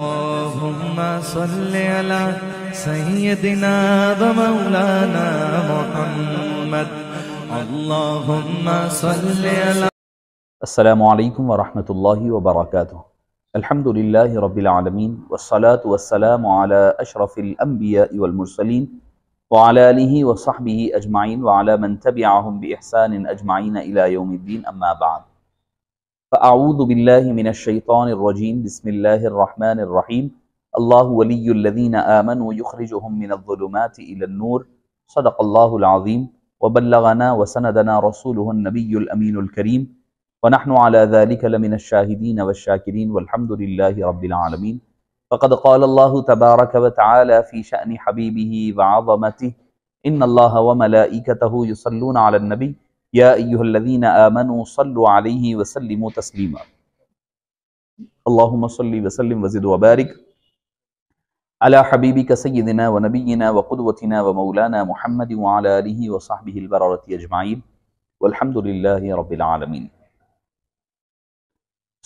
اللهم صل على سيدنا ومولانا محمد اللهم صل على السلام عليكم ورحمة الله وبركاته الحمد لله رب العالمين والصلاة والسلام على أشرف الأنبياء والمرسلين وعلى آله وصحبه أجمعين وعلى من تبعهم بإحسان أجمعين إلى يوم الدين أما بعد فأعوذ بالله من الشيطان الرجيم بسم الله الرحمن الرحيم الله ولي الذين آمنوا يخرجهم من الظلمات إلى النور صدق الله العظيم وبلغنا وسندنا رسوله النبي الأمين الكريم ونحن على ذلك لمن الشاهدين والشاكرين والحمد لله رب العالمين فقد قال الله تبارك وتعالى في شأن حبيبه وعظمته إن الله وملائكته يصلون على النبي यादीन वसलम अजमाइन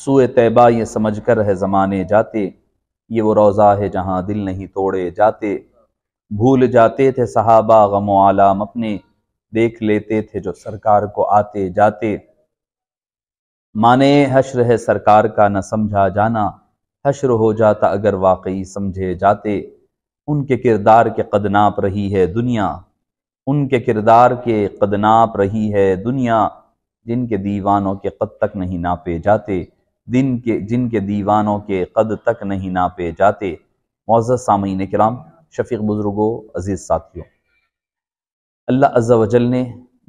सूए तैबा ये समझ कर है ज़माने जाते ये वो रोज़ा है जहाँ दिल नहीं तोड़े जाते भूल जाते थे सहाबा गमो आलाम अपने देख लेते थे जो सरकार को आते जाते माने हश्र है सरकार का न समझा जाना हश्र हो जाता अगर वाकई समझे जाते उनके किरदार के कदनाप रही है दुनिया उनके किरदार के कदनाप रही है दुनिया जिनके दीवानों के कद तक नहीं नापे जाते दिन के जिनके दीवानों के कद तक नहीं नापे जाते मोज़ सामीन कराम शफीक बुज़ुर्गो अज़ीज़ साथियों अल्लाह अज्जा वजल ने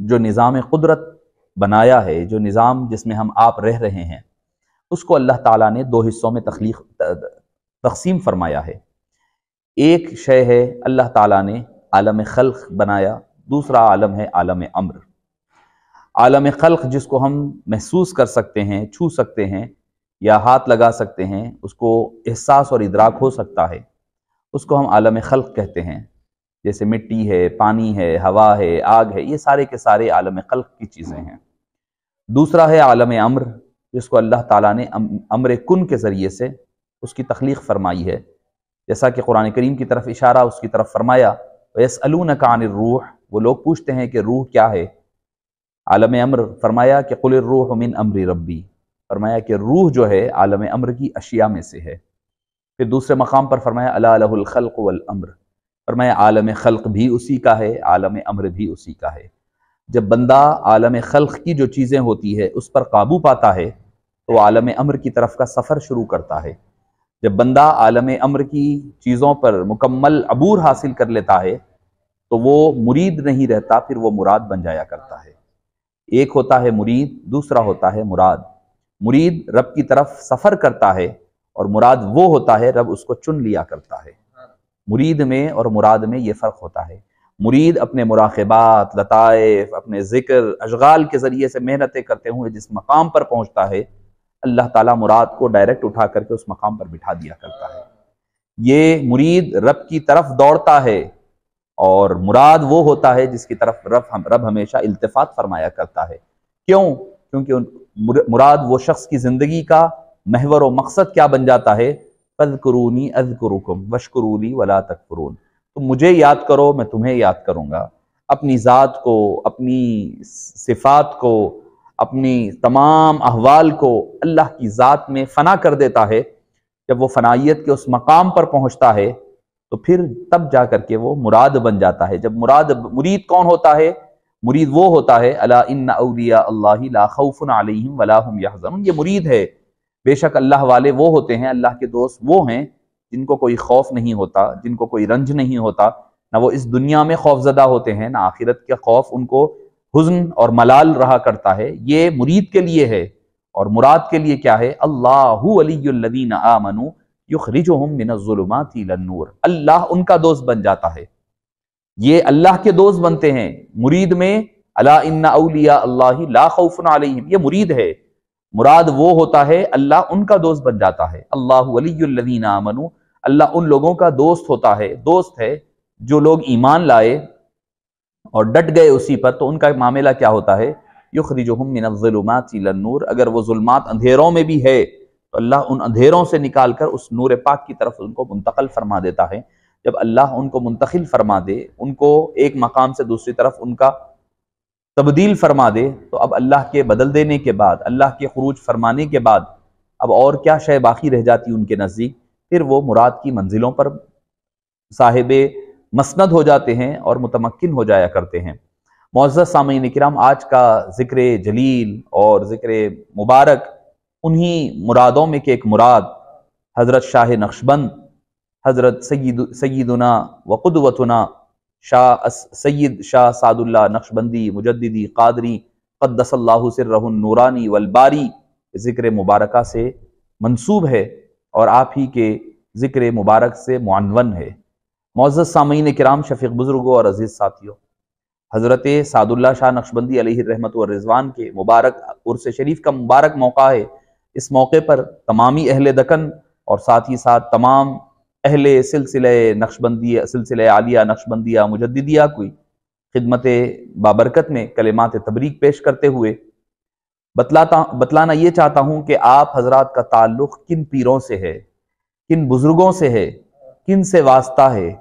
जो निज़ाम कुदरत बनाया है जो निज़ाम जिसमें हम आप रह रहे हैं उसको अल्लाह ताला ने दो हिस्सों में तख्लीक तकसीम फरमाया है एक शय है अल्लाह ताला ने आलम खल्क बनाया दूसरा आलम है आलम अम्र आलम खल्क जिसको हम महसूस कर सकते हैं छू सकते हैं या हाथ लगा सकते हैं उसको एहसास और इदराक हो सकता है उसको हम आलम खल्क कहते हैं जैसे मिट्टी है पानी है हवा है आग है ये सारे के सारे आलम खल्क की चीज़ें हैं दूसरा है आलम अम्र जिसको अल्लाह ताला ने अम्र कन के ज़रिए से उसकी तख्लीक फरमाई है जैसा कि कुरान करीम की तरफ इशारा उसकी तरफ फरमाया वैस अलून कान रूह वो लोग पूछते हैं कि रूह क्या है आलम अम्र फरमाया कि कुल रूह मिन अम्र रब्बी फरमाया कि रूह जो है आलम अम्र की अशिया में से है फिर दूसरे मकाम पर फरमाया अलाखल वल मैं आलम खल्क भी उसी का है आलम अमर भी उसी का है जब बंदा आलम खल्क की जो चीज़ें होती है उस पर काबू पाता है तो आलम अमर की तरफ का सफ़र शुरू करता है जब बंदा आलम अमर की चीज़ों पर मुकम्मल अबूर हासिल कर लेता है तो वो मुरीद नहीं रहता फिर वो मुराद बन जाया करता है एक होता है मुरीद दूसरा होता है मुराद मुरीद रब की तरफ सफ़र करता है और मुराद वो होता है रब उसको चुन लिया करता है मुरीद में और मुराद में ये फ़र्क होता है मुरीद अपने मुराकबात लताइफ अपने ज़िक्र अशगाल के ज़रिए से मेहनतें करते हुए जिस मकाम पर पहुँचता है अल्लाह ताला मुराद को डायरेक्ट उठा करके उस मकाम पर बिठा दिया करता है ये मुरीद रब की तरफ दौड़ता है और मुराद वो होता है जिसकी तरफ रब हम रब हमेशा इल्तफात फरमाया करता है क्यों क्योंकि मुराद वो शख्स की ज़िंदगी का महवर व मकसद क्या बन जाता है फजकरूनी अजकरुकम वशकरूली वला तकफ़ुरून तुम तो मुझे याद करो मैं तुम्हें याद करूँगा अपनी ज़ात को अपनी सिफात को अपनी तमाम अहवाल को अल्लाह की ज़ात में फ़ना कर देता है जब वो फनाइत के उस मकाम पर पहुँचता है तो फिर तब जा कर के वो मुराद बन जाता है जब मुराद मुरीद कौन होता है मुरीद वो होता है अला इन अलिया अल्लाह ला खौफ़ुन अलैहिम वला हम ये मुरीद है बेशक अल्लाह वाले वो होते हैं अल्लाह के दोस्त वो हैं जिनको कोई खौफ नहीं होता जिनको कोई रंज नहीं होता ना वो इस दुनिया में खौफजदा होते हैं ना आखिरत का खौफ उनको हुजन और मलाल रहा करता है ये मुरीद के लिए है और मुराद के लिए क्या है अल्लाह अलीदीन आमनु युखरिजुमिनूर अल्लाह उनका दोस्त बन जाता है ये अल्लाह के दोस्त बनते हैं मुरीद में अला इन्ना अलिया अल्लाह ला खौफन ये मुरीद है मुराद वो होता है अल्लाह उनका दोस्त बन जाता है अल्लाह वलीदीना मनु अल्लाह उन लोगों का दोस्त होता है दोस्त है जो लोग ईमान लाए और डट गए उसी पर तो उनका मामला क्या होता है युखरिजुमिनूर अगर वो जुल्मात अंधेरों में भी है तो अल्लाह उन अंधेरों से निकाल कर उस नूर पाक की तरफ उनको मुंतकल फरमा देता है जब अल्लाह उनको मुंतकिल फरमा दे उनको एक मकाम से दूसरी तरफ उनका तब्दील फरमा दे तो अब अल्लाह के बदल देने के बाद अल्लाह के खरूज फरमाने के बाद अब और क्या शय बाकी रह जाती उनके नज़दीक फिर वो मुराद की मंजिलों पर साहिब मसंद हो जाते हैं और मुतमक्न हो जाया करते हैं मोज़ सामीन कराम आज का ज़िक्र जलील और ज़िक्र मुबारक उन्हीं मुरादों में के एक मुराद हज़रत शाह नक्शबंद हज़रत सईद सईदना व शाह सैद शाह सादुल्ला नक्शबंदी मुजद्दीदी कादरी कद्दसल्लाहु नूरानी वलबारी ज़िक्र मुबारक से मंसूब है और आप ही के ज़िक्र मुबारक से मानवन है मोज़ सामीन कराम शफीक बुज़ुर्गों और अजीज़ साथियों हज़रत सादुल्ला शाह नक्शबंदी रहमत रिजवान के मुबारक उर्स शरीफ का मुबारक मौका है इस मौके पर तमामी अहल दकन और साथ ही साथ तमाम अहले सिलसिले नक्शबंदिया सिलसिले आलिया नक्शबंदिया मुजदिया कोई खिदमत बाबरकत में कलेमात तबरीक पेश करते हुए बतलाता बतलाना ये चाहता हूँ कि आप हजरात का ताल्लुक़ किन पीरों से है किन बुज़ुर्गों से है किन से वास्ता है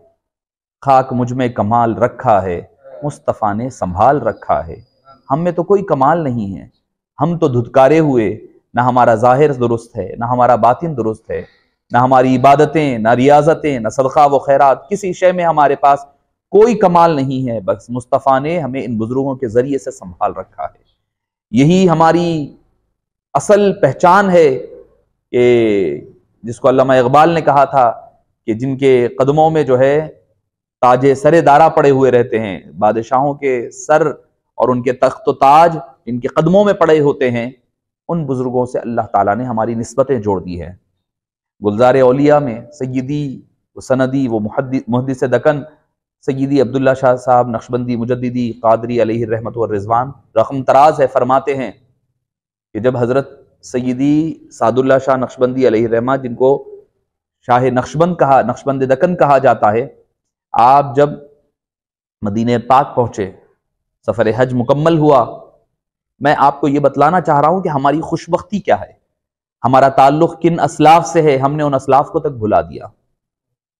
खाक मुझ में कमाल रखा है मुस्तफ़ा ने संभाल रखा है हम में तो कोई कमाल नहीं है हम तो धुतकारे हुए ना हमारा ज़ाहिर दुरुस्त है ना हमारा बातिन दुरुस्त है ना हमारी इबादतें ना रियाजतें ना सदका व खैरात किसी शय में हमारे पास कोई कमाल नहीं है बस मुस्तफ़ा ने हमें इन बुज़ुर्गों के ज़रिए से संभाल रखा है यही हमारी असल पहचान है कि जिसको अल्लामा इकबाल ने कहा था कि जिनके कदमों में जो है ताजे सरे दारा पड़े हुए रहते हैं बादशाहों के सर और उनके तख्त ताज इनके कदमों में पड़े होते हैं उन बुज़ुर्गों से अल्लाह ताला ने हमारी नस्बतें जोड़ दी है गुलजार अलिया में सैदी व सनदी व मुहदस दकन सैदी अब्दुल्ला शाह साहब नक्शबंदी मुजद्दी कादरी रहमत रिजवान रकम तराज है फरमाते हैं कि जब हज़रत सैदी सादुल्ला शाह नक्शबंदी रहम जिनको शाह नक्शबंद कहा नक्शबंद दकन कहा जाता है आप जब मदीने पाक पहुँचे सफ़र हज मुकम्मल हुआ मैं आपको ये बतलाना चाह रहा हूँ कि हमारी खुशबी क्या है हमारा ताल्लुक किन असलाफ से है हमने उन असलाफ को तक भुला दिया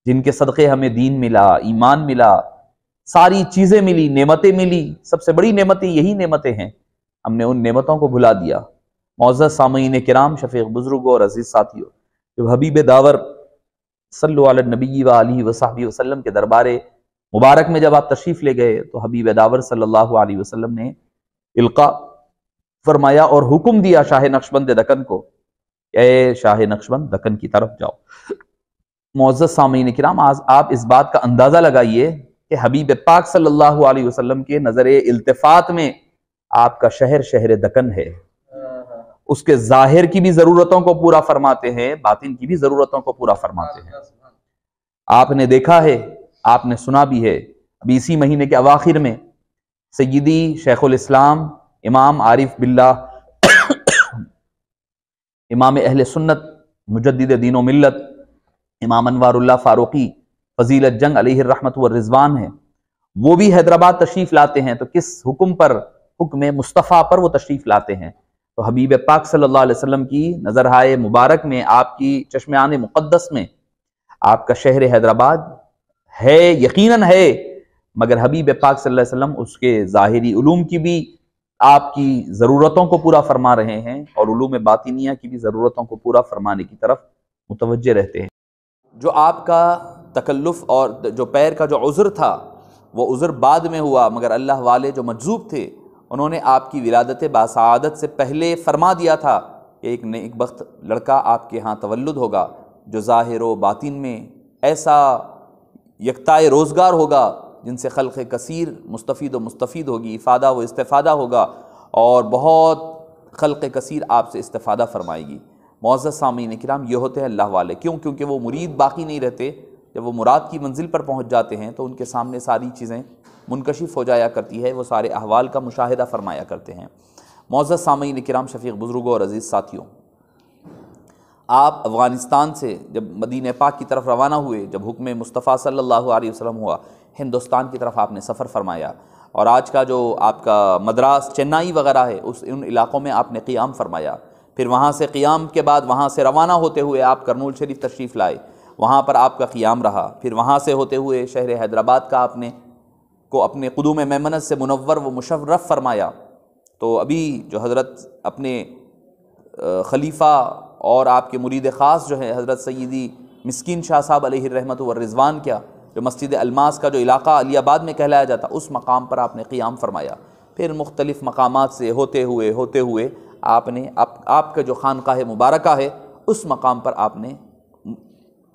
जिनके सदक़े हमें दीन मिला ईमान मिला सारी चीज़ें मिली नेमतें मिली सबसे बड़ी नेमतें यही नेमतें हैं हमने उन नेमतों को भुला दिया मोज़ सामीन कराम शफीक बुजुर्ग और अजीज़ साथियों जब हबीब दावर सल नबी वसाबी वसलम के दरबार मुबारक में जब आप तशरीफ़ ले गए तो हबीब दावर सल्लल्लाहु अलैहि वसल्लम ने इल्का फरमाया और हुक्म दिया शाह नक्शबंद दकन को ए शाह नक्शबंद दखन की तरफ जाओ मोजत सामीन कराम आज आप इस बात का अंदाज़ा लगाइए कि हबीब पाक सल्लल्लाहु अलैहि वसल्लम के नज़र इल्तफात में आपका शहर शहर दकन है उसके ज़ाहिर की भी ज़रूरतों को पूरा फरमाते हैं बातिन की भी ज़रूरतों को पूरा फरमाते हैं आपने देखा है आपने सुना भी है अभी इसी महीने के अवाखिर में सईदी शेखुल इस्लाम इमाम आरिफ बिल्ला इमाम अहल सुन्नत मुजद दीन मिलत इमाम अनवारुल्ला फ़ारूकी फजीलत जंग व रिजवान है वो भी हैदराबाद तशरीफ़ लाते हैं तो किस हुक्म पर हुक्म मुस्तफ़ा पर वो तशरीफ़ लाते हैं तो हबीब पाक सल्लल्लाहु अलैहि वसल्लम की हाय मुबारक में आपकी चश्मान मुक़दस में आपका शहर हैदराबाद है यकीनन है मगर हबीब पाक सल्लल्लाहु अलैहि वसल्लम उसके ज़ाहरी की भी आपकी ज़रूरतों को पूरा फरमा रहे हैं और में बातिनिया की भी ज़रूरतों को पूरा फरमाने की तरफ मुतवज रहते हैं जो आपका तकल्लुफ़ और जो पैर का जो उज़र था वो उज़र बाद में हुआ मगर अल्लाह वाले जो मजजूब थे उन्होंने आपकी विलादत बासादत से पहले फरमा दिया था कि एक नेक वक्त लड़का आपके यहाँ तवल्लुद होगा जो ज़ाहिर व बातिन में ऐसा यकताए रोज़गार होगा जिनसे खल़ कसर मुस्तफ़ व मुस्तफ़ी होगी इफ़ादा व इस्तफ़ादा होगा और बहुत खल़ कसर आपसे इस्तफ़ादा फ़रमाएगी मोज़ सामीन कराम ये होते हैं अल्लाह वाले क्यों क्योंकि वो मुरीद बाकी नहीं रहते जब वो मुराद की मंजिल पर पहुँच जाते हैं तो उनके सामने सारी चीज़ें मुनकशिफ हो जाया करती है वो सारे अहवाल का मुशाह फरमाया करते हैं मोज़ सामीन कराम शफीक बुज़ुर्गों और अज़ीज़ साथियों आप अफ़गानिस्तान से जब मदीन पाक की तरफ रवाना हुए जब हुक्म मुस्तफ़ा सल्लल्लाहु अलैहि वसल्लम हुआ हिंदुस्तान की तरफ आपने सफ़र फरमाया और आज का जो आपका मद्रास चेन्नई वगैरह है उस उन इलाक़ों में आपने क़ियाम फरमाया फिर वहाँ से क़ियाम के बाद वहाँ से रवाना होते हुए आप करनूल शरीफ तशरीफ़ लाए वहाँ पर आपका क़ियाम रहा फिर वहाँ से होते हुए शहर हैदराबाद का आपने को अपने कदूम मेमनत से मुनवर व मुशर्रफ़ फरमाया तो अभी जो हज़रत अपने खलीफा और आपके मुरीद ख़ास जो है हज़रत सईदी मस्किन शाह साहब रहमत रिजवान क्या जो मस्जिद अलमास का जो इलाका अलियाबाद में कहलाया जाता उस मकाम पर आपने क़्याम फरमाया फिर मुख्तलिफ़ मकाम से होते हुए होते हुए आपने आप आपका जो खानका मुबारक है उस मकाम पर आपने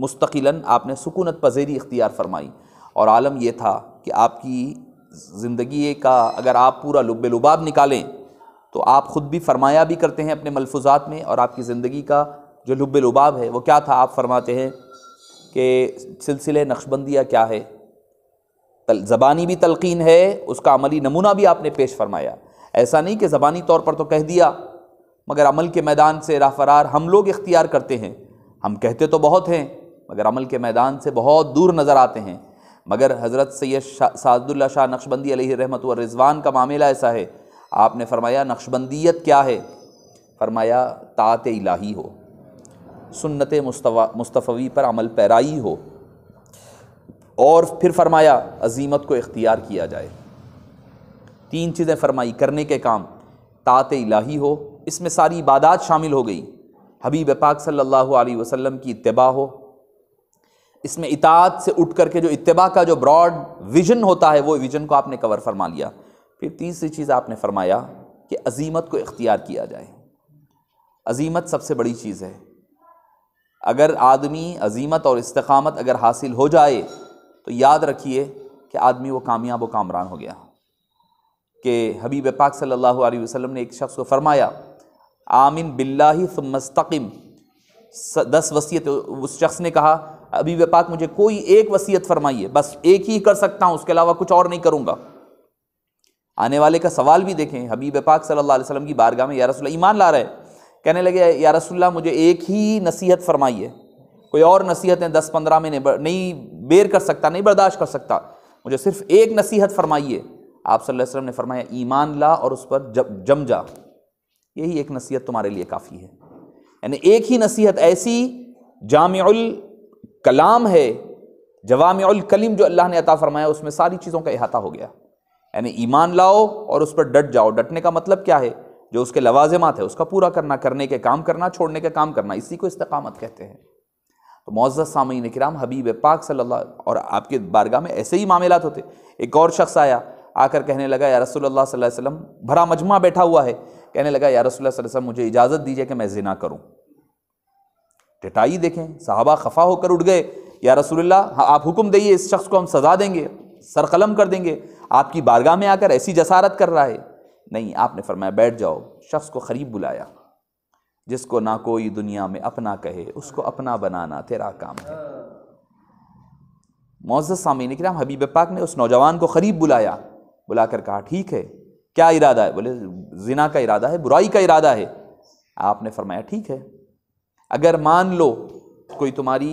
मुस्तकिला आपने सुकूनत पजेरी इख्तियार फरमाई और आलम यह था कि आपकी ज़िंदगी का अगर आप पूरा लुब लुबाब निकालें तो आप ख़ुद भी फरमाया भी करते हैं अपने मलफूजात में और आपकी ज़िंदगी का जो लुबाब है वो क्या था आप फरमाते हैं कि सिलसिले नक्शबंदिया क्या है तल ज़बानी भी तलकिन है उसका अमली नमूना भी आपने पेश फरमाया ऐसा नहीं कि ज़बानी तौर पर तो कह दिया मगर अमल के मैदान से राफरार हम लोग इख्तियार करते हैं हम कहते तो बहुत हैं मगर अमल के मैदान से बहुत दूर नज़र आते हैं मगर हज़रत सैद शाह सादुल्ला शाह नक्शबंदी रहमत रिजवान का मामला ऐसा है आपने फरमाया नक्शबंदीत क्या है फरमाया तात इलाही हो सुन्नत मुस्तफ़ी पर अमल पैराई हो और फिर फरमाया अजीमत को इख्तियार किया जाए तीन चीज़ें फरमाई करने के काम तात इलाही हो इसमें सारी इबादत शामिल हो गई हबीब पाक सल्लल्लाहु अलैहि वसल्लम की इतबा हो इसमें इतात से उठ करके जो इतबा का जो ब्रॉड विजन होता है वो विजन को आपने कवर फरमा लिया फिर तीसरी चीज़ आपने फरमाया कि अजीमत को इख्तियार किया जाए अजीमत सबसे बड़ी चीज़ है अगर आदमी अजीमत और इस्तकामत अगर हासिल हो जाए तो याद रखिए कि आदमी वो कामयाब व कामरान हो गया कि हबीब पाक सल्लल्लाहु अलैहि वसल्लम ने एक शख्स को फरमाया आमिन ही सुमस्तकिम दस वसीयत उस शख्स ने कहा हबीब पाक मुझे कोई एक वसीयत फरमाइए बस एक ही कर सकता हूँ उसके अलावा कुछ और नहीं करूँगा आने वाले का सवाल भी देखें हबीब पाक सल्लल्लाहु अलैहि वसल्म की बारगाह में या रसोल्ला ईमान ला रहे कहने लगे या रसोल्ला मुझे एक ही नसीहत फरमाइए कोई और नसीहतें दस पंद्रह में नहीं बेर कर सकता नहीं बर्दाश्त कर सकता मुझे सिर्फ एक नसीहत फरमाइए आप सल्लल्लाहु अलैहि वसल्लम ने फरमाया ईमान ला और उस पर जब जम जा यही एक नसीहत तुम्हारे लिए काफ़ी है यानी एक ही नसीहत ऐसी जामल कलाम है जवामल कलीम जो अल्लाह ने अता फरमाया उसमें सारी चीज़ों का अहाता हो गया यानी ईमान लाओ और उस पर डट जाओ डटने का मतलब क्या है जो उसके लवाजमात है उसका पूरा करना करने के काम करना छोड़ने के काम करना इसी को इस्तकामत कहते हैं तो मोज़ सामीन कराम हबीब पाक सल्ला और आपके बारगाह में ऐसे ही मामलात होते एक और शख्स आया आकर कहने लगा या रसोल्ला वसम भरा मजमा बैठा हुआ है कहने लगा या रसोल्ला वसम मुझे इजाज़त दीजिए कि मैं जिना करूँ टिटाई देखें साहबा खफा होकर उठ गए या रसोल्ला हाँ, आप हुक्म दिए इस शख्स को हम सज़ा देंगे सरकलम कर देंगे आपकी बारगाह में आकर ऐसी जसारत कर रहा है नहीं आपने फरमाया बैठ जाओ शख्स को खरीब बुलाया जिसको ना कोई दुनिया में अपना कहे उसको अपना बनाना तेरा काम है मोजत सामीन कराम हबीब पाक ने उस नौजवान को करीब बुलाया बुलाकर कहा ठीक है क्या इरादा है बोले जिना का इरादा है बुराई का इरादा है आपने फरमाया ठीक है अगर मान लो कोई तुम्हारी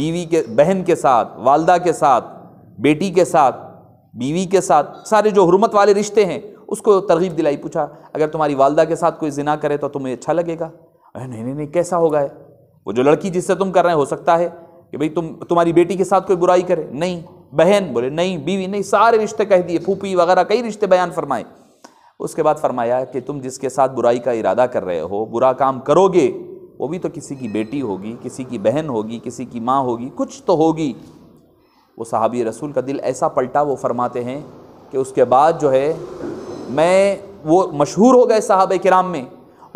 बीवी के बहन के साथ वालदा के साथ बेटी के साथ बीवी के साथ सारे जो हरमत वाले रिश्ते हैं उसको तरगीब दिलाई पूछा अगर तुम्हारी वालदा के साथ कोई जिना करे तो तुम्हें अच्छा लगेगा अरे नहीं नहीं नहीं कैसा होगा है वो जो लड़की जिससे तुम कर रहे हो सकता है कि भाई तुम तुम्हारी बेटी के साथ कोई बुराई करे नहीं बहन बोले नहीं बीवी नहीं सारे रिश्ते कह दिए फूफी वगैरह कई रिश्ते बयान फरमाए उसके बाद फरमाया कि तुम जिसके साथ बुराई का इरादा कर रहे हो बुरा काम करोगे वो भी तो किसी की बेटी होगी किसी की बहन होगी किसी की माँ होगी कुछ तो होगी वो सहाबी रसूल का दिल ऐसा पलटा वो फरमाते हैं कि उसके बाद जो है मैं वो मशहूर हो गए साहब कराम में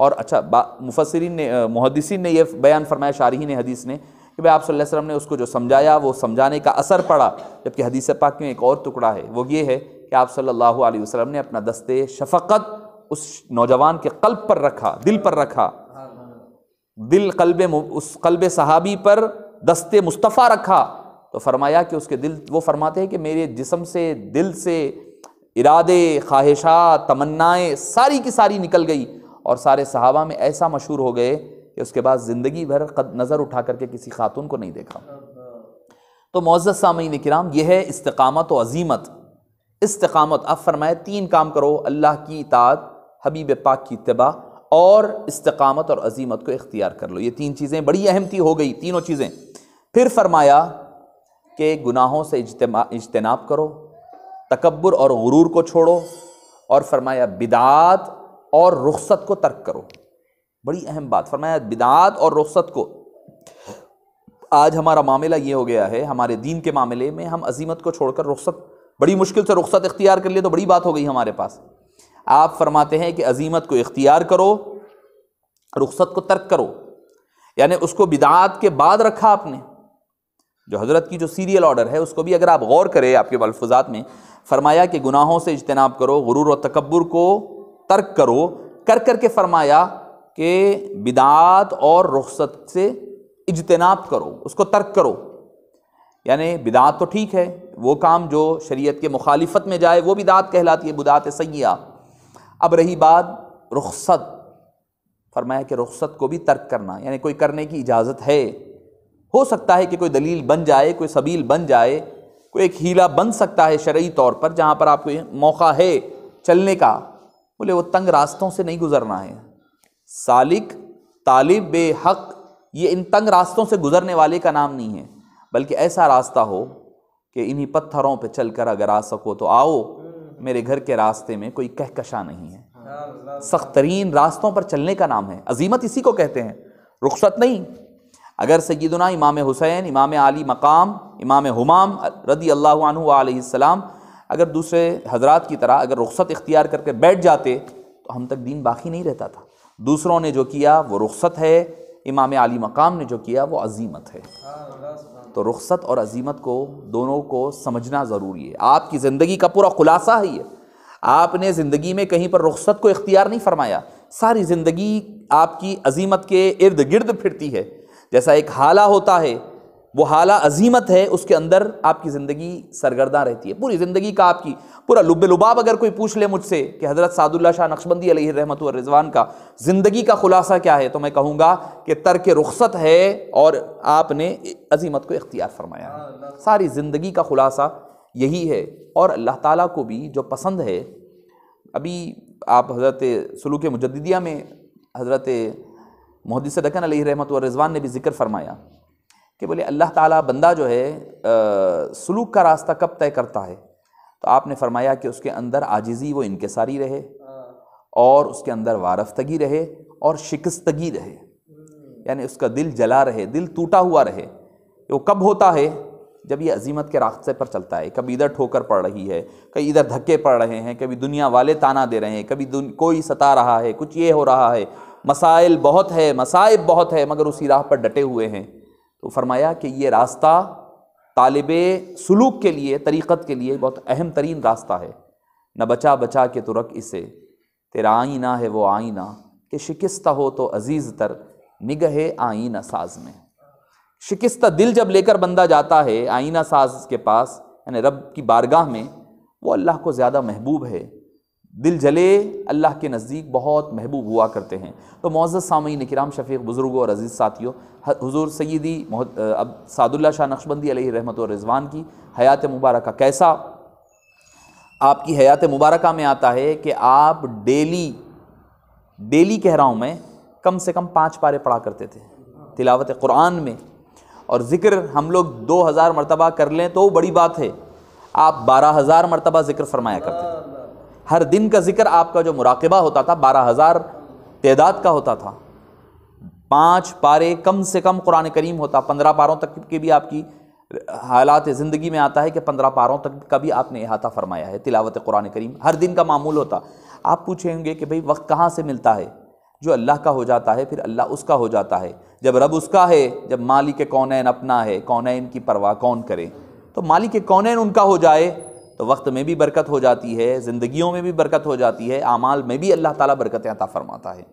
और अच्छा मुफसरीन ने मुहदसिन ने यह बयान फरमाया शारही ने हदीस ने कि भाई आप सल्लल्लाहु अलैहि वसल्लम ने उसको जो समझाया वो समझाने का असर पड़ा जबकि हदीस पाक में एक और टुकड़ा है वो ये है कि आप सल्लल्लाहु अलैहि वसल्लम ने अपना दस्ते शफक़त उस नौजवान के कल्ब पर रखा दिल पर रखा दिल कल्ब उस कल्ब सहाबी पर दस्ते मुस्तफ़ा रखा तो फरमाया कि उसके दिल वो फरमाते हैं कि मेरे जिसम से दिल से इरादे ख्वाहिशा तमन्नाएँ सारी की सारी निकल गई और सारे सहाबा में ऐसा मशहूर हो गए कि उसके बाद ज़िंदगी भर कद नज़र उठा करके किसी खातून को नहीं देखा तो मोज़ सामीन कराम यह है इस्तकामत व अजीमत इस्तकामत अब फरमाए तीन काम करो अल्लाह की इताद हबीब पाक की तबाह और इस्तकामत और अजीमत को इख्तियार कर लो ये तीन चीज़ें बड़ी अहम थी हो गई तीनों चीज़ें फिर फरमाया के गुनाहों से इजतनाब करो तकबर और गुरूर को छोड़ो और फरमाया बिदात और रुखसत को तर्क करो बड़ी अहम बात फरमाया बिदात और रुखसत को आज हमारा मामला ये हो गया है हमारे दीन के मामले में हम अजीमत को छोड़कर रुखसत बड़ी मुश्किल से रुखसत इख्तियार कर लिए तो बड़ी बात हो गई हमारे पास आप फरमाते हैं कि अजीमत को इख्तियार करो रुखसत को तर्क करो यानी उसको बिदात के बाद रखा आपने जो हज़रत की जो सीरियल ऑर्डर है उसको भी अगर आप गौर करें आपके अल्फात में फरमाया कि गुनाहों से इजतनाब करो गुरूर और तकबर को तर्क करो कर कर के फरमाया कि बिदात और रुखसत से इजतनाब करो उसको तर्क करो यानी बिदात तो ठीक है वो काम जो शरीयत के मुखालिफत में जाए वो बिदात कहलाती है बुदात सैया अब रही बात रुखसत फरमाया कि रुखसत को भी तर्क करना यानी कोई करने की इजाज़त है हो सकता है कि कोई दलील बन जाए कोई सबील बन जाए कोई एक हीला बन सकता है शर्य तौर पर जहाँ पर आपको मौका है चलने का बोले वो तंग रास्तों से नहीं गुजरना है सालिक तालिब बेहक ये इन तंग रास्तों से गुजरने वाले का नाम नहीं है बल्कि ऐसा रास्ता हो कि इन्हीं पत्थरों पर चलकर अगर आ सको तो आओ मेरे घर के रास्ते में कोई कहकशा नहीं है हाँ, हाँ। सख्त रास्तों पर चलने का नाम है अजीमत इसी को कहते हैं रुख्सत नहीं अगर सैदना इमाम हुसैन इमाम आली मकाम इमाम हमाम रदी अल्लाम अगर दूसरे हजरात की तरह अगर रुख्सत इख्तियार करके बैठ जाते तो हम तक दीन बाकी नहीं रहता था दूसरों ने जो किया वो रुख्सत है इमाम आली मकाम ने जो किया वो अजीमत है तो रुख्सत और अजीमत को दोनों को समझना ज़रूरी है आपकी ज़िंदगी का पूरा खुलासा है ये आपने ज़िंदगी में कहीं पर रुख्सत को इख्तियार नहीं फरमाया सारी ज़िंदगी आपकी अजीमत के इर्द गिर्द फिरती है जैसा एक हाला होता है वो हाला अजीमत है उसके अंदर आपकी ज़िंदगी सरगर्दा रहती है पूरी ज़िंदगी का आपकी पूरा लुब लुबाब अगर कोई पूछ ले मुझसे कि हज़रत सादुल्ला शाह नक्शबंदी अली रहमत रिजवान का ज़िंदगी का खुलासा क्या है तो मैं कहूँगा कि तर्क रुखसत है और आपने अजीमत को इख्तियार फरमाया है सारी ज़िंदगी का खुलासा यही है और अल्लाह ताली को भी जो पसंद है अभी आप हज़रत सलूक मुजदिया में हज़रत मोहदी रकन रहमत रज़वान ने भी जिक्र फरमाया कि बोले अल्लाह ताला बंदा जो है सलूक का रास्ता कब तय करता है तो आपने फरमाया कि उसके अंदर आजिज़ी व इनकसारी रहे और उसके अंदर वारफ्तगी रहे और शिकस्तगी रहे यानी उसका दिल जला रहे दिल टूटा हुआ रहे वो कब होता है जब ये अजीमत के रास्ते पर चलता है कभी इधर ठोकर पड़ रही है कभी इधर धक्के पड़ रहे हैं कभी दुनिया वाले ताना दे रहे हैं कभी कोई सता रहा है कुछ ये हो रहा है मसाइल बहुत है मसाइब बहुत है मगर उसी राह पर डटे हुए हैं तो फरमाया कि ये रास्ता तालब सलूक के लिए तरीक़त के लिए बहुत अहम तरीन रास्ता है न बचा बचा के तुरक तो इसे तेरा आईना है वो आईना कि शिकस्त हो तो अजीज़ तर निगह आईना साज में शिकस्त दिल जब लेकर बंदा जाता है आईना साज के पास यानी रब की बारगाह में वो अल्लाह को ज़्यादा महबूब है दिल जले अल्लाह के नज़दीक बहुत महबूब हुआ करते हैं तो मोज़ सामीन कराम शफीक बुजुर्गों और अज़ीज़ साथियों हजूर सैदी अब सादुल्ला शाह नक्शबंदी रहमत और रिजवान की हयात मुबारक कैसा आपकी हयात मुबारक में आता है कि आप डेली डेली कह रहा हूँ मैं कम से कम पाँच पारे पढ़ा करते थे तिलावत कुरान में और ज़िक्र हम लोग दो हज़ार मरतबा कर लें तो बड़ी बात है आप बारह हज़ार मरतबा ज़िक्र फरमाया करते थे हर दिन का जिक्र आपका जो मुराकबा होता था बारह हज़ार तदाद का होता था पाँच पारे कम से कम कुरान करीम होता पंद्रह पारों तक के भी आपकी हालात ज़िंदगी में आता है कि पंद्रह पारों तक का भी आपने अहाता फरमाया है तिलावत कुरान करीम हर दिन का मामूल होता आप पूछेंगे कि भाई वक्त कहाँ से मिलता है जो अल्लाह का हो जाता है फिर अल्लाह उसका हो जाता है जब रब उसका है जब मालिक कौन अपना है कौन इनकी परवाह कौन करे तो मालिक कौन उनका हो जाए तो वक्त में भी बरकत हो जाती है ज़िंदगियों में भी बरकत हो जाती है आमाल में भी अल्लाह ताला बरकतें अता फरमाता है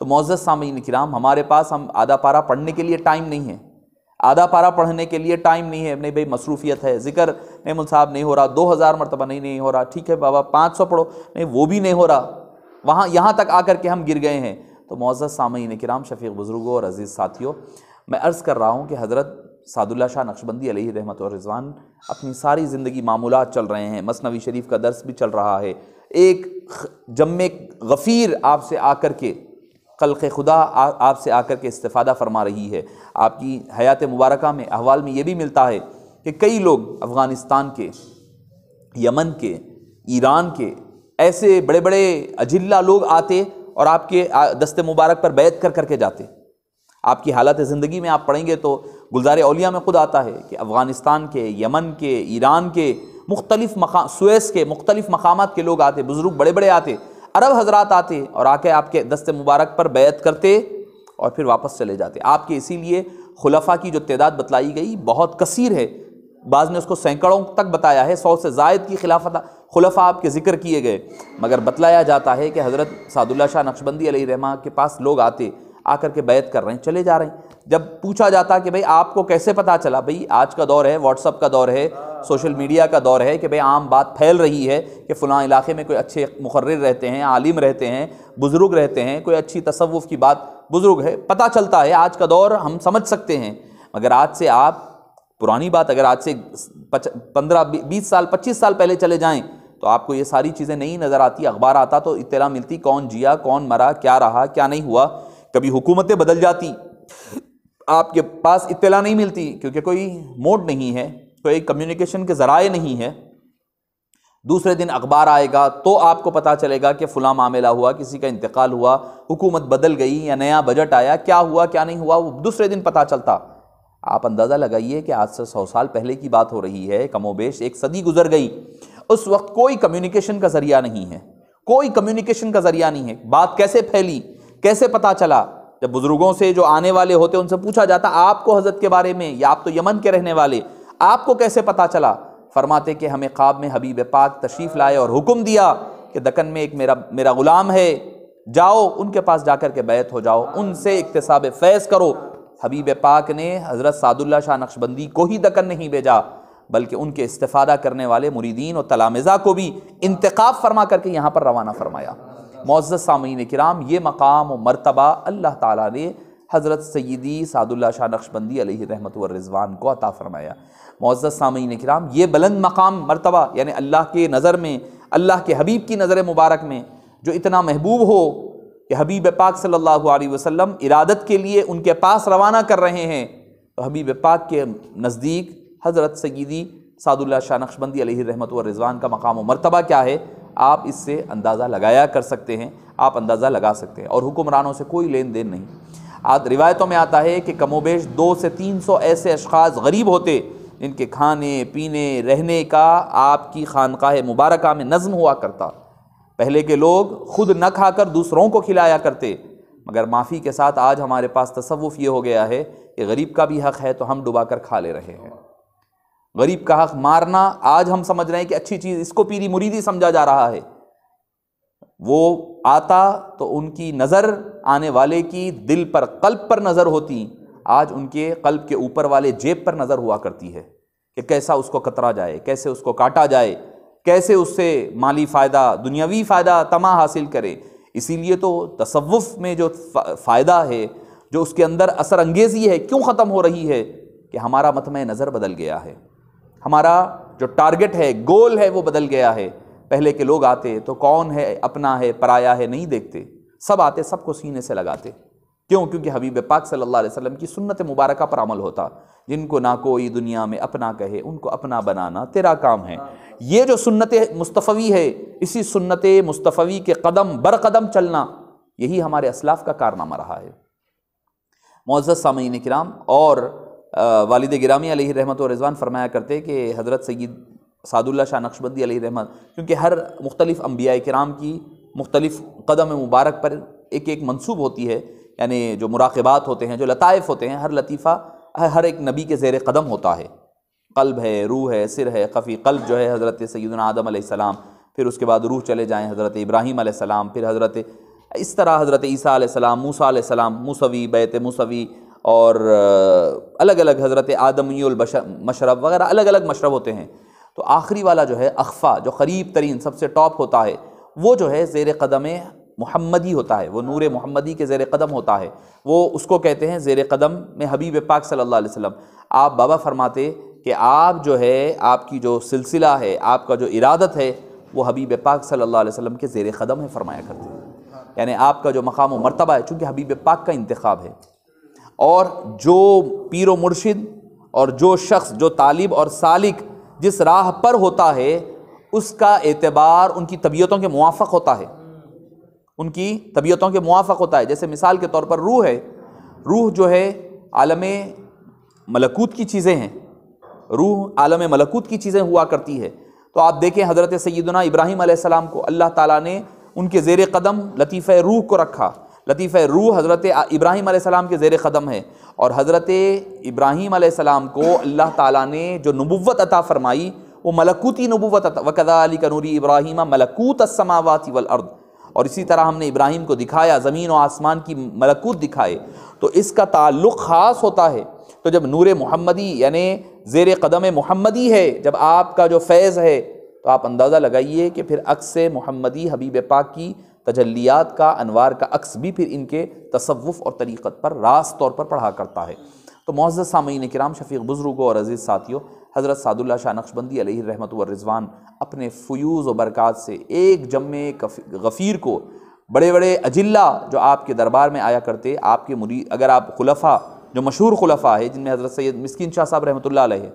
तो मोज़ सामीन कराम हमारे पास हम आधा पारा पढ़ने के लिए टाइम नहीं है आधा पारा पढ़ने के लिए टाइम नहीं है नहीं भाई मसरूफियत है जिक्र नहीं मुल साहब नहीं हो रहा दो हज़ार मरतबा नहीं नहीं हो रहा ठीक है बाबा पाँच सौ पढ़ो नहीं वो भी नहीं हो रहा वहाँ यहाँ तक आकर के हम गिर गए हैं तो मोज़ सामीन कराम शफीक बुज़ुर्गों और अज़ीज़ साथियों मैं अर्ज़ कर रहा हूँ कि हज़रत सादुल्ला शाह नक्शबंदी अलैहि रहमत और रिजवान अपनी सारी ज़िंदगी मामूलत चल रहे हैं मसनवी शरीफ का दर्स भी चल रहा है एक जम्मे गफ़ीर आपसे आकर के खलक़ खुदा आपसे आकर के इस्तादा फरमा रही है आपकी हयात मुबारक में अहवाल में ये भी मिलता है कि कई लोग अफ़गानिस्तान के यमन के ईरान के ऐसे बड़े बड़े अजिल्ला लोग आते और आपके दस्ते मुबारक पर बैत कर करके जाते आपकी हालत ज़िंदगी में आप पढ़ेंगे तो गुलजार अलिया में ख़ुद आता है कि अफ़गानिस्तान के यमन के ईरान के मुख्तलिफ मका सुस के मुख्तलिफ मकाम के लोग आते बुज़ुर्ग बड़े बड़े आते अरब हजरात आते और आके आपके दस्त मुबारक पर बैत करते और फिर वापस चले जाते आपके इसीलिए खुलफा की जो तदाद बतलाई गई बहुत कसीर है बाज़ ने उसको सैकड़ों तक बताया है सौ से जायद की खिलाफत खुलफा आपके ज़िक्र किए गए मगर बतलाया जाता है कि हज़रत सादुल्ला शाह नक्शबंदी रहमा के पास लोग आते आकर के बैत कर रहे हैं चले जा रहे हैं जब पूछा जाता कि भाई आपको कैसे पता चला भाई आज का दौर है व्हाट्सअप का दौर है सोशल मीडिया का दौर है कि भाई आम बात फैल रही है कि फ़लाँ इलाके में कोई अच्छे मुकर्र रहते हैं आलिम रहते हैं बुज़ुर्ग रहते हैं कोई अच्छी तसवुफ़ की बात बुज़ुर्ग है पता चलता है आज का दौर हम समझ सकते हैं मगर आज से आप पुरानी बात अगर आज से पंद्रह बीस साल पच्चीस साल पहले चले जाएँ तो आपको ये सारी चीज़ें नहीं नज़र आती अखबार आता तो इतला मिलती कौन जिया कौन मरा क्या रहा क्या नहीं हुआ कभी हुकूमतें बदल जाती आपके पास इतला नहीं मिलती क्योंकि कोई मोड नहीं है कोई कम्युनिकेशन के ज़राए नहीं है दूसरे दिन अखबार आएगा तो आपको पता चलेगा कि फ़लाँ मामला हुआ किसी का इंतकाल हुआ हुकूमत बदल गई या नया बजट आया क्या हुआ क्या नहीं हुआ वो दूसरे दिन पता चलता आप अंदाज़ा लगाइए कि आज से सौ साल पहले की बात हो रही है कमोबेश एक सदी गुजर गई उस वक्त कोई कम्युनिकेशन का ज़रिया नहीं है कोई कम्युनिकेशन का ज़रिया नहीं है बात कैसे फैली कैसे पता चला जब बुजुर्गों से जो आने वाले होते उनसे पूछा जाता आपको हजरत के बारे में या आप तो यमन के रहने वाले आपको कैसे पता चला फरमाते कि हमें ख्वाब में हबीब पाक तशरीफ़ लाए और हुक्म दिया कि दकन में एक मेरा मेरा ग़ुलाम है जाओ उनके पास जाकर के बैत हो जाओ उनसे इकतसाब फैज़ करो हबीब पाक ने हज़रत सादुल्ला शाह नक्शबंदी को ही दकन नहीं भेजा बल्कि उनके इस्तफादा करने वाले मुरीदीन और तलामिजा को भी इंतखब फरमा करके यहाँ पर रवाना फरमाया मोज़ सामीन कराम ये मकाम व मरतबा अल्लाह ताला ने हज़रत सईदी सादुल्ला शाह नक्शबंदी रहमत रिजवान को अता फ़रमाया मोज़ सामीन कराम ये बुलंद मकाम मरतबा यानि अल्लाह के नज़र में अल्लाह के हबीब की नज़र मुबारक में जो इतना महबूब हो कि हबीब पाक सल्लल्लाहु अलैहि वसल्लम इरादत के लिए उनके पास रवाना कर रहे हैं तो हबीब पाक के नज़दीक हज़रत सईदी सादुल्ला शाह नक्शबंदी रहमत रिजवान का मकाम व मरतबा क्या है आप इससे अंदाज़ा लगाया कर सकते हैं आप अंदाज़ा लगा सकते हैं और हुक्मरानों से कोई लेन देन नहीं आज रिवायतों में आता है कि कमोबेश दो से तीन सौ ऐसे अशास गरीब होते जिनके खाने पीने रहने का आपकी खानकाह मुबारक में नज़म हुआ करता पहले के लोग खुद न खाकर दूसरों को खिलाया करते मगर माफ़ी के साथ आज हमारे पास तसवुफ़ ये हो गया है कि गरीब का भी हक़ है तो हम डुबा कर खा ले रहे हैं गरीब का हक मारना आज हम समझ रहे हैं कि अच्छी चीज़ इसको पीरी मुरीदी समझा जा रहा है वो आता तो उनकी नज़र आने वाले की दिल पर कल्प पर नज़र होती आज उनके कल्प के ऊपर वाले जेब पर नज़र हुआ करती है कि कैसा उसको कतरा जाए कैसे उसको काटा जाए कैसे उससे माली फ़ायदा दुनियावी फ़ायदा तमा हासिल करें इसीलिए तो तसवुफ़ में जो फ़ायदा है जो उसके अंदर असर अंगेज़ी है क्यों ख़त्म हो रही है कि हमारा मतम नज़र बदल गया है हमारा जो टारगेट है गोल है वो बदल गया है पहले के लोग आते तो कौन है अपना है पराया है नहीं देखते सब आते सबको सीने से लगाते क्यों क्योंकि हबीब पाक सल्लल्लाहु अलैहि वसल्लम की सुन्नत मुबारक पर अमल होता जिनको ना कोई दुनिया में अपना कहे उनको अपना बनाना तेरा काम है ये जो सुन्नत मुस्तफ़वी है इसी सुन्नत मुस्तफ़वी के कदम बर कदम चलना यही हमारे असलाफ का कारनामा रहा है मोज़ सामीन कराम और वालद ग्रामी गिरामी रहमत रज़वान फरमाया करते कि हज़रत सैद सादुल्ला शाह नक्शबंदी रहमत क्योंकि हर मुख्तलिफ़ अम्बिया कराम की मुख्तलिफ़ कदम मुबारक पर एक एक मनसूब होती है यानी जो मुराकबात होते हैं जो लतफ़ होते हैं हर लतीफ़ा हर एक नबी के जेर कदम होता है कल्ब है रूह है सिर है खफ़ी कल्ब जो है हज़रत सैदन आदम सलाम फिर उसके बाद रूह चले जाएँ हज़रत इब्राहिम सलाम फिर हज़रत इस तरह हज़रत ईसा सलाम मूसा सलाम मूसवी बैत मूसवी और अलग अलग हज़रत आदमी मशरब वगैरह अलग अलग मशरब होते हैं तो आखिरी वाला जो है अखफ़ा जो करीब तरीन सबसे टॉप होता है वो जो है ज़ेर कदम मुहम्मदी होता है वो नूर मुहम्मदी के ज़ेर कदम होता है वो उसको कहते हैं ज़ेर कदम में हबीब पाक सल्ला वसम आप बाबा फरमाते कि आप जो है आपकी जो सिलसिला है आपका जो इरादत है वो हबीब पाक सल्ला वसम के ज़ेर कदम है फरमाया करते हैं यानी आपका जो मकाम व मरतबा है चूँकि हबीब पाक का इंतखब है और जो पीर मुर्शिद और जो शख्स जो तालिब और सालिक जिस राह पर होता है उसका एतबार उनकी तबीयतों के मुआफ़ होता है उनकी तबीयतों के मुआफ़ होता है जैसे मिसाल के तौर पर रूह है रूह जो है आलम मलकूत की चीज़ें हैं रूह आलम मलकूत की चीज़ें हुआ करती है तो आप देखें हज़रत सैदना इब्राहीम को अल्लाह ताली ने उनके ज़ेर कदम लतीफ़ रूह को रखा लतीफ़ रूह हज़रत इब्राहीम आसमाम के ज़ेर ख़दम है और हज़रत इब्राहिम आसमाम को अल्लाह ताली ने जो नबूत अता फ़रमाई वो मलकूती नबूवत वक़ा अली कनूरी इब्राहिम मलकूत असमावाती वल अर्द और इसी तरह हमने इब्राहिम को दिखाया ज़मीन व आसमान की मलकूत दिखाए तो इसका ताल्लुक़ ख़ास होता है तो जब नूर महमदी यानि ज़ेर कदम महमदी है जब आपका जो फैज़ है तो आप अंदाज़ा लगाइए कि फिर अक्स महमदी हबीब पाक की तजलियात का अनवार का अक्स भी फिर इनके तसवुफ़ और तरीक़त पर रास तौर पर पढ़ा करता है तो मोज़ सामीन कराम शफीक बुज़ुर्गों और अज़ीज़ साथियों हज़रत सादुल्ला शाह नक्शबंदी रहमत रिजवान अपने फ्यूज़ व बरक़ात से एक जमे गफ़ीर को बड़े बड़े अजिल्ला जो आपके दरबार में आया करते आपके मुरी अगर आप खुलफा जो मशहूर खुलफा है जिनमें हज़रत सैद मस्किन शाह साहब रहमत ला है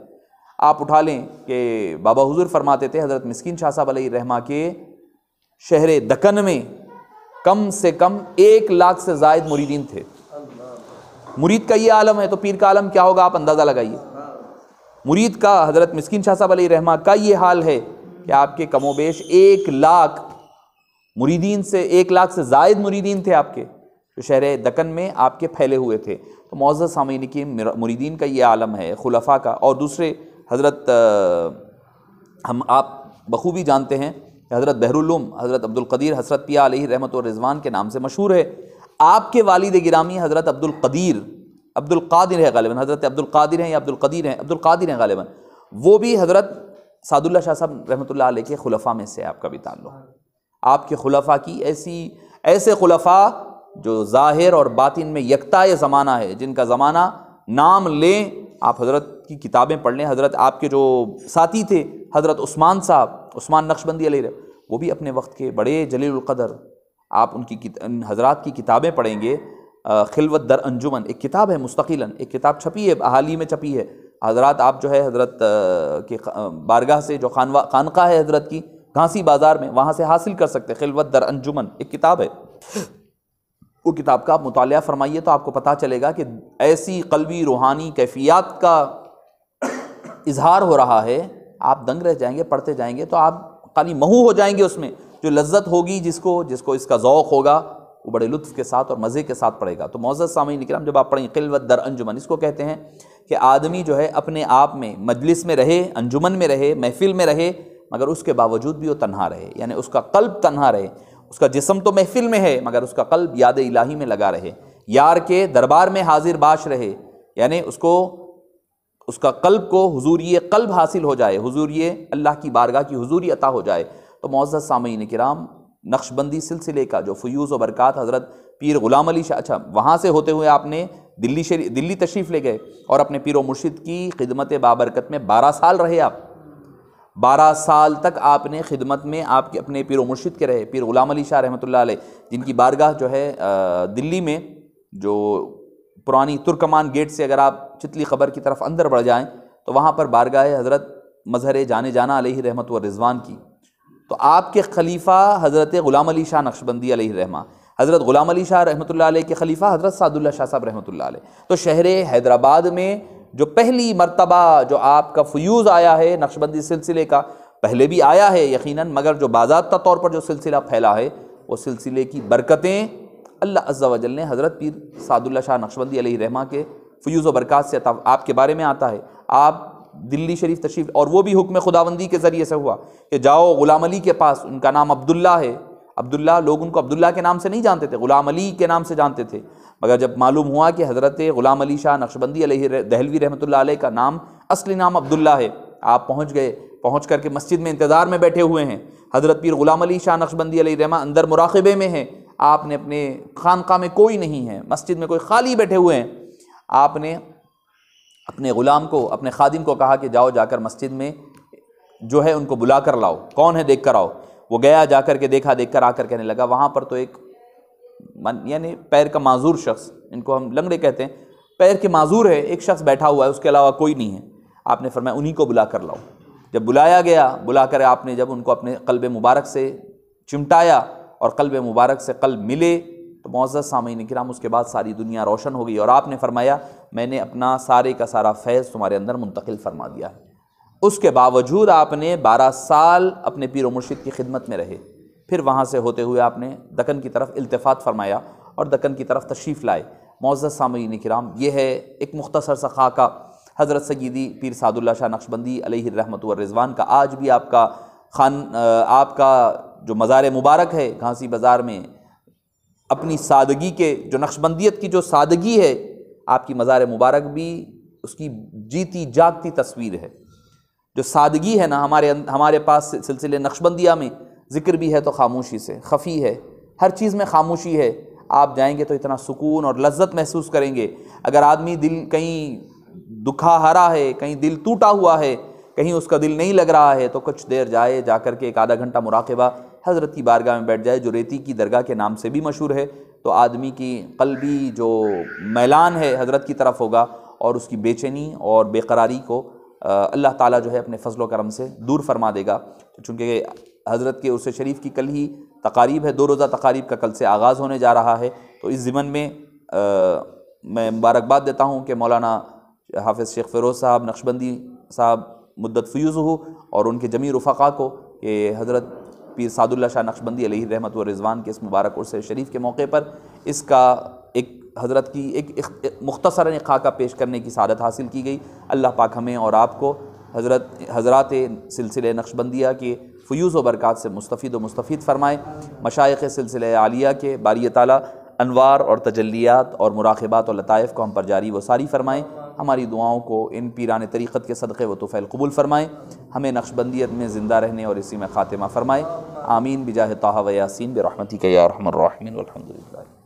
आप उठा लें कि बाबा हुजूर फरमाते थे हज़रत मस्किन शाह साहब रहमा के शहर दकन में कम से कम एक लाख से जायद मुरीदीन थे मुरीद का ये आलम है तो पीर का आलम क्या होगा आप अंदाज़ा लगाइए मुरीद का हज़रत मिस्किन शाह साहब अली रहमा का ये हाल है कि आपके कमोबेश एक लाख मुरीदीन से एक लाख से जायद मुरीदीन थे आपके जो शहर दक्कन में आपके फैले हुए थे तो मोज़ सामीन की मुरीदीन का ये आलम है खुलफा का और दूसरे हज़रत हम आप बखूबी जानते हैं हज़रत बहरुलम हज़रत अब्दुल्कदीर हसरत पिया रहमत रिजवान के नाम से मशहूर है आपके वालिद गिरामी हज़रत अब्दुल्कदीर अब्दुल्कदिर है गालिबा हज़रत अब्दुल्कदिर हैं या अब्दुल्कदीर हैं अब्दुल्कदिर हैं गालिबा वो भी हज़रत सादुल्ला शाह साहब रहमत अलैह के खलफ़ा में से आपका भी ताल्लुक आपके खलफ़ा की ऐसी ऐसे खलफा जो ज़ाहिर और बातिन में यकता ज़माना है जिनका ज़माना नाम लें आप हज़रत की किताबें पढ़ लें हज़रत आपके जो साथी थे हज़रत उस्मान साहब उस्मान नक्शबंदी अली वो भी अपने वक्त के बड़े कदर आप उनकी हज़रा की किताबें पढ़ेंगे खिलवत दर अंजुमन एक किताब है मुस्तिल एक किताब छपी है हाल ही में छपी है हजरत आप जो है हजरत के बारगाह से जो खानवा खानका है हजरत की घांसी बाज़ार में वहाँ से हासिल कर सकते खिलवत दर अंजुमन एक किताब है वो किताब का आप मुताल फरमाइए तो आपको पता चलेगा कि ऐसी कलवी रूहानी कैफियात का इजहार हो रहा है आप दंग रह जाएंगे पढ़ते जाएंगे तो आप खाली महू हो जाएंगे उसमें जो लज्जत होगी जिसको जिसको इसका ओक़ होगा वो बड़े लुत्फ़ के साथ और मज़े के साथ पढ़ेगा तो मोज़ सामी निकलम जब आप पढ़ें किल्वत दर अंजुमन इसको कहते हैं कि आदमी जो है अपने आप में मजलिस में रहे अंजुमन में रहे महफिल में रहे मगर उसके बावजूद भी वो तन्हा रहे यानी उसका कल्ब तन्हा रहे उसका जिसम तो महफिल में है मगर उसका कल्ब याद इलाही में लगा रहे यार के दरबार में हाजिर बाश रहे यानी उसको उसका कल्ब को हजूरी कल्ब हासिल हो जाए हजूरी अल्लाह की बारगाह की हजूरी अता हो जाए तो मोज़ सामीन कराम नक्शबंदी सिलसिले का जो फ्यूज़ व बरक़ात हज़रत पीर ग़ुलाम अली शाह अच्छा वहाँ से होते हुए आपने दिल्ली शरी दिल्ली तशरीफ़ ले गए और अपने पीर मुर्शिद की खिदमत बाबरकत में बारह साल रहे आप बारह साल तक आपने खिदमत में आपके अपने पीर मुर्शिद के रहे पीर ग़ुलाम अली शाह रहमत जिनकी बारगाह जो है दिल्ली में जो पुरानी तुर्कमान गेट से अगर आप चितली खबर की तरफ अंदर बढ़ जाएँ तो वहाँ पर बारगाह हज़रत मज़हर जाने जाना अलह रहमत व रिजवान की तो आपके खलीफ़ा हज़रत ग़ुलाम अली शाह नक्शबंदी रहमा हज़रत ग़ुलाम अली शाह रहमत के खलीफ़ा हज़रत सादुल्ला शाह साहब रहमत तो शहर हैदराबाद में जो पहली मरतबा जो आपका फ्यूज़ आया है नक्शबंदी सिलसिले का पहले भी आया है यकीनन मगर जो बाबा तौर पर जो सिलसिला फैला है वो सिलसिले की बरकतें अल्लाह अज्जा वजल ने हज़रत पीर सादुल्ला शाह नक्शबंदी अली रहमा के फ्यूज़ बरक़ात से आपके बारे में आता है आप दिल्ली शरीफ तशरीफ और वो भी हुक्म खुदाबंदी के ज़रिए से हुआ कि जाओ ग़ुलाम अली के पास उनका नाम अब्दुल्ला है अब्दुल्ला लोग उनको अब्दुल्ला के नाम से नहीं जानते थे ग़ुलाम अली के नाम से जानते थे मगर जब मालूम हुआ कि हज़रत ग़ुलाम अली शाह नक्शबंदी दहलवी रहमत का नाम असली नाम अब्दुल्ला है आप पहुँच गए पहुँच करके मस्जिद में इंतज़ार में बैठे हुए हैं हज़रत पीर ग़ुलाम अली शाह नक्शबंदी रहमा अंदर मुराकबे में हैं आपने अपने खानका में कोई नहीं है मस्जिद में कोई खाली बैठे हुए हैं आपने अपने ग़ुलाम को अपने खादिम को कहा कि जाओ जाकर मस्जिद में जो है उनको बुला कर लाओ कौन है देख कर आओ वो गया जा कर के देखा देख कर आकर कहने लगा वहाँ पर तो एक यानी पैर का माजूर शख्स इनको हम लंगड़े कहते हैं पैर के माजूर है एक शख्स बैठा हुआ है उसके अलावा कोई नहीं है आपने फरमाया उन्हीं को बुला कर लाओ जब बुलाया गया बुला कर आपने जब उनको अपने कल्ब मुबारक से चिमटाया और कल्ब मुबारक से कल मिले तो मोज़ सामीन कराम उसके बाद सारी दुनिया रोशन हो गई और आपने फरमाया मैंने अपना सारे का सारा फैज़ तुम्हारे अंदर मुंतकिल फरमा दिया है उसके बावजूद आपने बारह साल अपने पीर मुर्शिद की खिदमत में रहे फिर वहाँ से होते हुए आपने दकन की तरफ इल्तफात फरमाया और दकन की तरफ तशरीफ़ लाए मोज़ सामीन कराम यह है एक मुख्तसर सा खाका हज़रत सगीदी पीर सादुल्ला शाह नक्शबंदी अलहमत रिजवान का आज भी आपका खान आपका जो मज़ार मुबारक है घासी बाज़ार में अपनी सादगी के जो नक्शबंदियत की जो सादगी है आपकी मज़ार मुबारक भी उसकी जीती जागती तस्वीर है जो सादगी है ना हमारे अं-, हमारे पास सिलसिले नक्शबंदिया में ज़िक्र भी है तो खामोशी से खफ़ी है हर चीज़ में खामोशी है आप जाएंगे तो इतना सुकून और लज्जत महसूस करेंगे अगर आदमी दिल कहीं दुखा हरा है कहीं दिल टूटा हुआ है कहीं उसका दिल नहीं लग रहा है तो कुछ देर जाए कर के एक आधा घंटा मुराकबा हज़रत की बारगाह में बैठ जाए जो रेती की दरगाह के नाम से भी मशहूर है तो आदमी की कलबी जो मैलान है हज़रत की तरफ होगा और उसकी बेचैनी और बेकरारी को अल्लाह ताला जो है अपने फजलो करम से दूर फरमा देगा तो चूँकि हज़रत के उर्स शरीफ की कल ही तकारीब है दो रोज़ा तकारीब का कल से आगाज़ होने जा रहा है तो इस ज़िमन में आ, मैं मुबारकबाद देता हूँ कि मौलाना हाफिज़ शेख फ़िरोज़ साहब नक्शबंदी साहब मुद्दत फ्यूज़ हो और उनके जमी रफ़ा को ये हज़रत पीर सादुल्ला शाह नक्शबंदी अली रहमत रिजवान के इस मुबारक उर्स शरीफ के मौके पर इसका एक हज़रत की एक मुख्तसर खाका पेश करने की सादत हासिल की गई अल्लाह पाक हमें और आपको हज़रत हज़रात सिलसिले नक्शबंदिया के फ्यूज़ व बरक़ात से मुस्तफ़ व मुस्तफ़ फ़रमाएँ मशाइ सिलसिले आलिया के बारी ताली अनवार और तजलियात और मुराकबात और लतफ को हम पर जारी व सारी फ़रमाएँ हमारी दुआओं को इन पीरान तरीक़त के सदक़े व तोफ़ैल कबूल फ़रमाएँ हमें नक्शबंदियत में ज़िंदा रहने और इसी में ख़ात्मा फ़रमाएँ आमीन बिजाह ताहा यासिन बरहमती के यारहमरमिन अलहमदिल्ला